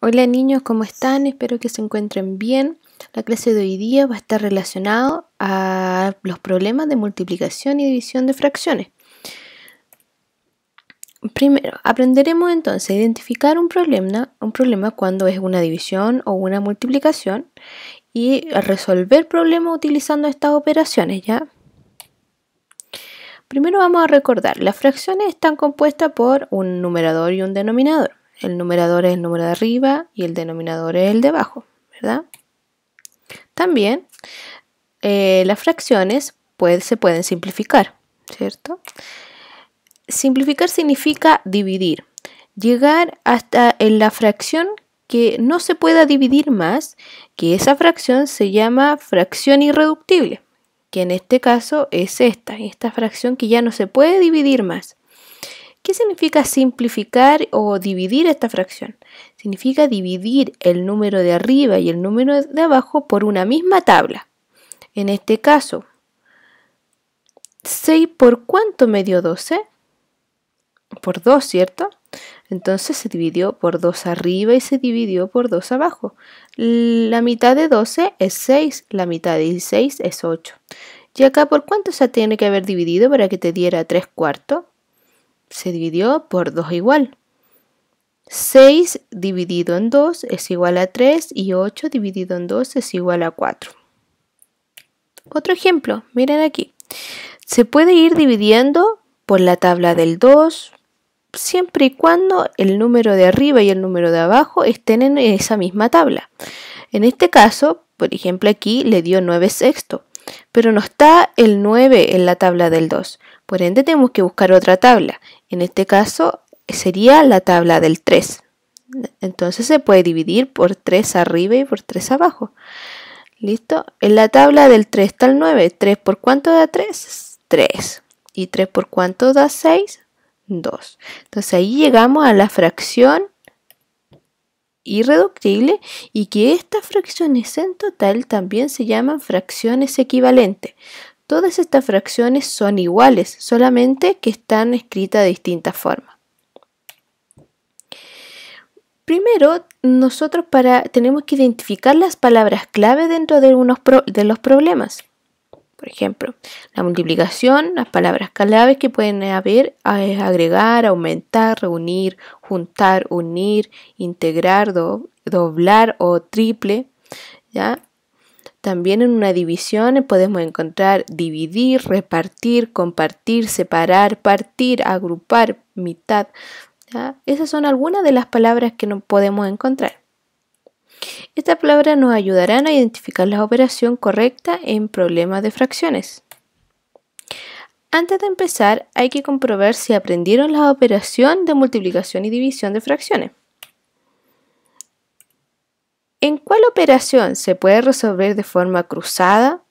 Hola niños, ¿cómo están? Espero que se encuentren bien. La clase de hoy día va a estar relacionada a los problemas de multiplicación y división de fracciones. Primero, aprenderemos entonces a identificar un problema, un problema cuando es una división o una multiplicación y resolver problemas utilizando estas operaciones, ¿ya? Primero vamos a recordar, las fracciones están compuestas por un numerador y un denominador. El numerador es el número de arriba y el denominador es el de abajo, ¿verdad? También eh, las fracciones se pueden simplificar, ¿cierto? Simplificar significa dividir, llegar hasta en la fracción que no se pueda dividir más, que esa fracción se llama fracción irreductible, que en este caso es esta, esta fracción que ya no se puede dividir más. ¿Qué significa simplificar o dividir esta fracción? Significa dividir el número de arriba y el número de abajo por una misma tabla. En este caso, 6 por cuánto me dio 12? Por 2, ¿cierto? Entonces se dividió por 2 arriba y se dividió por 2 abajo. La mitad de 12 es 6, la mitad de 16 es 8. ¿Y acá por cuánto se tiene que haber dividido para que te diera 3 cuartos? se dividió por 2 igual. 6 dividido en 2 es igual a 3 y 8 dividido en 2 es igual a 4. Otro ejemplo, miren aquí. Se puede ir dividiendo por la tabla del 2 siempre y cuando el número de arriba y el número de abajo estén en esa misma tabla. En este caso, por ejemplo, aquí le dio 9 sexto, pero no está el 9 en la tabla del 2. Por ende tenemos que buscar otra tabla. En este caso sería la tabla del 3. Entonces se puede dividir por 3 arriba y por 3 abajo. ¿Listo? En la tabla del 3 está el 9. ¿3 por cuánto da 3? 3. ¿Y 3 por cuánto da 6? 2. Entonces ahí llegamos a la fracción irreductible y que estas fracciones en total también se llaman fracciones equivalentes. Todas estas fracciones son iguales, solamente que están escritas de distinta forma. Primero, nosotros para, tenemos que identificar las palabras clave dentro de, de los problemas. Por ejemplo, la multiplicación, las palabras clave que pueden haber eh, agregar, aumentar, reunir, juntar, unir, integrar, doblar o triple. ¿ya? También en una división eh, podemos encontrar dividir, repartir, compartir, separar, partir, agrupar, mitad. Esas son algunas de las palabras que no podemos encontrar. Estas palabras nos ayudarán a identificar la operación correcta en problemas de fracciones. Antes de empezar, hay que comprobar si aprendieron la operación de multiplicación y división de fracciones. ¿En cuál operación se puede resolver de forma cruzada?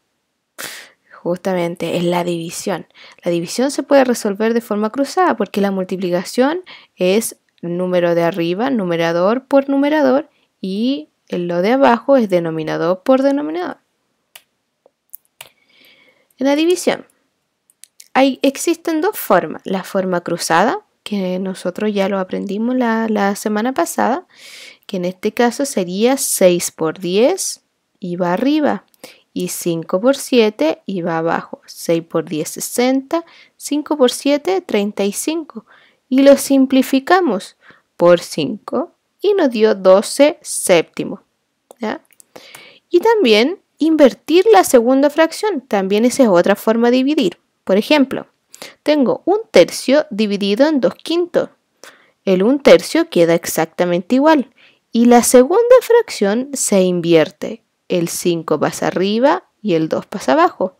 Justamente en la división. La división se puede resolver de forma cruzada porque la multiplicación es número de arriba, numerador por numerador, y lo de abajo es denominador por denominador. En la división hay, existen dos formas. La forma cruzada, que nosotros ya lo aprendimos la, la semana pasada, que en este caso sería 6 por 10 y va arriba, y 5 por 7 y va abajo, 6 por 10 60, 5 por 7 35, y lo simplificamos por 5 y nos dio 12 séptimo. Y también invertir la segunda fracción, también esa es otra forma de dividir. Por ejemplo, tengo un tercio dividido en 2 quintos. El 1 tercio queda exactamente igual y la segunda fracción se invierte. El 5 pasa arriba y el 2 pasa abajo.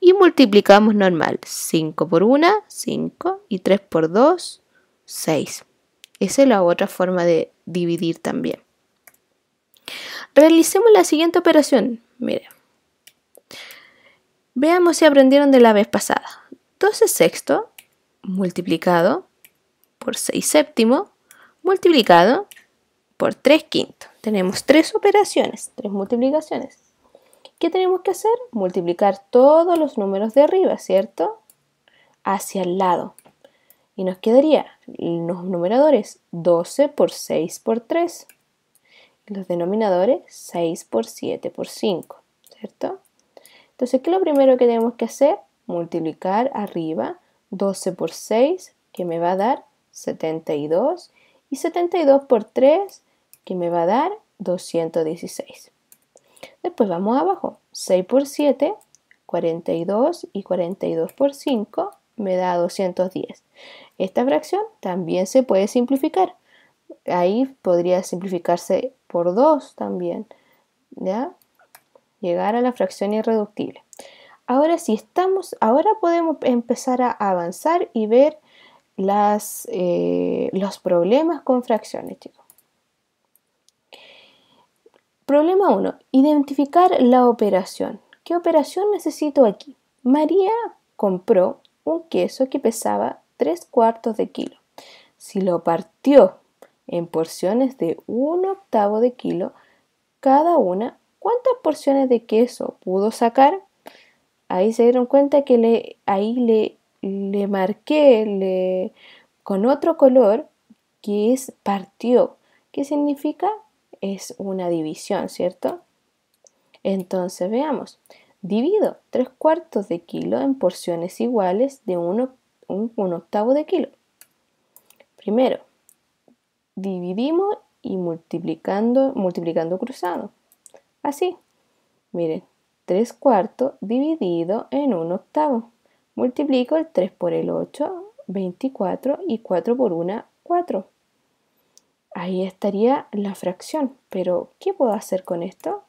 Y multiplicamos normal. 5 por 1, 5. Y 3 por 2, 6. Esa es la otra forma de dividir también. Realicemos la siguiente operación. Mire. Veamos si aprendieron de la vez pasada. 12 sexto multiplicado por 6 séptimo multiplicado por 3 quintos. Tenemos tres operaciones, tres multiplicaciones. ¿Qué tenemos que hacer? Multiplicar todos los números de arriba, ¿cierto? Hacia el lado. Y nos quedaría los numeradores 12 por 6 por 3. los denominadores 6 por 7 por 5, ¿cierto? Entonces, ¿qué es lo primero que tenemos que hacer? Multiplicar arriba 12 por 6, que me va a dar 72. Y 72 por 3, y me va a dar 216. Después vamos abajo. 6 por 7, 42 y 42 por 5 me da 210. Esta fracción también se puede simplificar. Ahí podría simplificarse por 2 también. ¿ya? Llegar a la fracción irreductible. Ahora sí estamos, ahora podemos empezar a avanzar y ver las, eh, los problemas con fracciones, chicos. Problema 1. Identificar la operación. ¿Qué operación necesito aquí? María compró un queso que pesaba 3 cuartos de kilo. Si lo partió en porciones de un octavo de kilo cada una, ¿cuántas porciones de queso pudo sacar? Ahí se dieron cuenta que le, ahí le, le marqué con otro color que es partió, ¿Qué significa es una división, ¿cierto? Entonces veamos, divido 3 cuartos de kilo en porciones iguales de 1 un, octavo de kilo. Primero, dividimos y multiplicando, multiplicando cruzado. Así, miren, 3 cuartos dividido en 1 octavo. Multiplico el 3 por el 8, 24 y 4 por 1, 4. Ahí estaría la fracción. Pero, ¿qué puedo hacer con esto?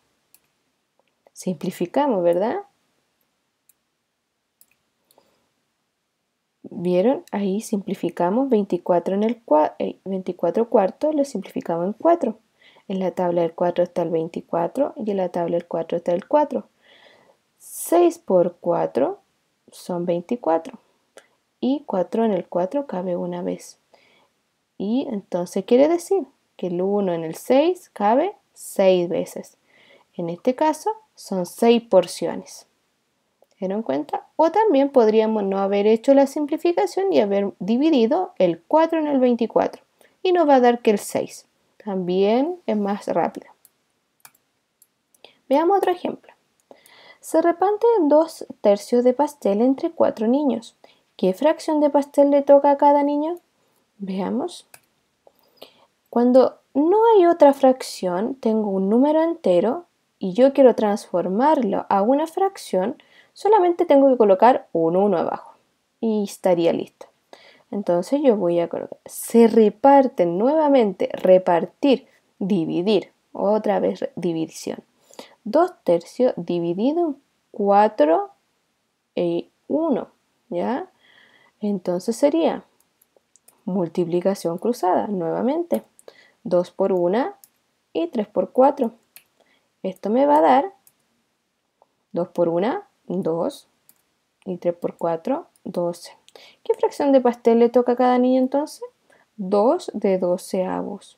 Simplificamos, ¿verdad? ¿Vieron? Ahí simplificamos 24, en el 24 eh, cuartos, lo simplificamos en 4. En la tabla del 4 está el 24 y en la tabla del 4 está el 4. 6 por 4 son 24 y 4 en el 4 cabe una vez. Y entonces quiere decir que el 1 en el 6 cabe 6 veces. En este caso son 6 porciones. ¿Se en cuenta? O también podríamos no haber hecho la simplificación y haber dividido el 4 en el 24. Y nos va a dar que el 6. También es más rápido. Veamos otro ejemplo. Se reparten dos tercios de pastel entre cuatro niños. ¿Qué fracción de pastel le toca a cada niño? Veamos. Cuando no hay otra fracción, tengo un número entero y yo quiero transformarlo a una fracción, solamente tengo que colocar un 1 abajo y estaría listo. Entonces yo voy a colocar, se reparten nuevamente, repartir, dividir, otra vez división. 2 tercios dividido 4 y 1, ¿ya? Entonces sería multiplicación cruzada, nuevamente. 2 por 1 y 3 por 4. Esto me va a dar 2 por 1, 2 y 3 por 4, 12. ¿Qué fracción de pastel le toca a cada niño entonces? 2 de 12 avos.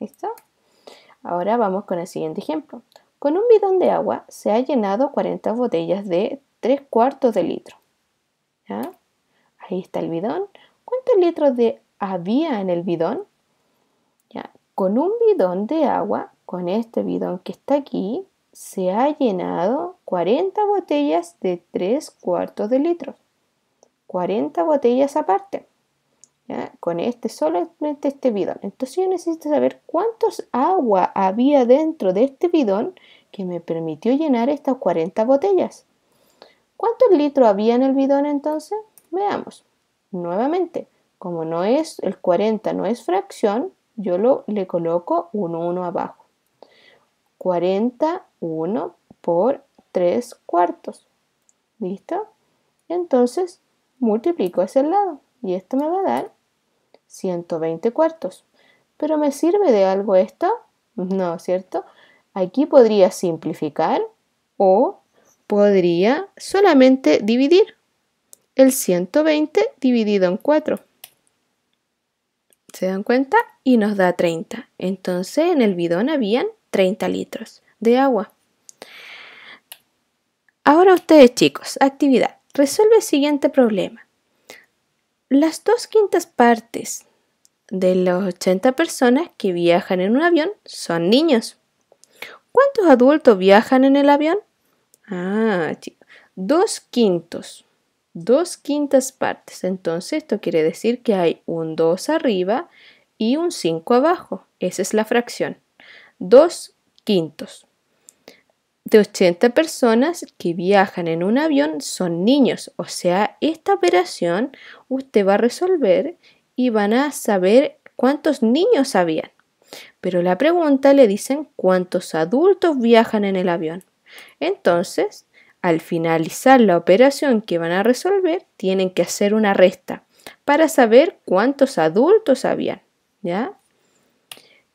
¿Listo? Ahora vamos con el siguiente ejemplo. Con un bidón de agua se ha llenado 40 botellas de 3 cuartos de litro. Ahí está el bidón. ¿Cuántos litros de había en el bidón? Con un bidón de agua, con este bidón que está aquí, se ha llenado 40 botellas de 3 cuartos de litro. 40 botellas aparte. Con este, solamente este bidón. Entonces yo necesito saber cuántos agua había dentro de este bidón que me permitió llenar estas 40 botellas. ¿Cuántos litros había en el bidón entonces? Veamos. Nuevamente, como no es el 40, no es fracción, yo lo, le coloco un 1 abajo. 41 por 3 cuartos. ¿Listo? Entonces multiplico ese lado y esto me va a dar 120 cuartos. ¿Pero me sirve de algo esto? No, ¿cierto? Aquí podría simplificar o podría solamente dividir el 120 dividido en 4. ¿Se dan cuenta? Y nos da 30. Entonces en el bidón habían 30 litros de agua. Ahora ustedes chicos, actividad. Resuelve el siguiente problema. Las dos quintas partes de las 80 personas que viajan en un avión son niños. ¿Cuántos adultos viajan en el avión? Ah, chicos. Dos quintos dos quintas partes. Entonces esto quiere decir que hay un 2 arriba y un 5 abajo. Esa es la fracción. Dos quintos. De 80 personas que viajan en un avión son niños. O sea, esta operación usted va a resolver y van a saber cuántos niños habían. Pero la pregunta le dicen cuántos adultos viajan en el avión. Entonces, al finalizar la operación que van a resolver, tienen que hacer una resta para saber cuántos adultos habían, ¿ya?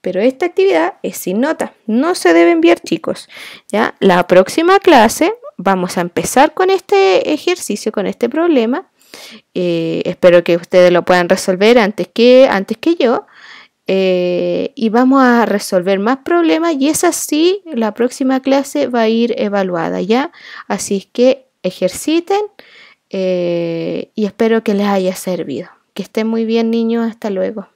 Pero esta actividad es sin nota, no se debe enviar chicos, ¿ya? La próxima clase vamos a empezar con este ejercicio, con este problema. Eh, espero que ustedes lo puedan resolver antes que, antes que yo. Eh, y vamos a resolver más problemas y es así la próxima clase va a ir evaluada ya así es que ejerciten eh, y espero que les haya servido que estén muy bien niños hasta luego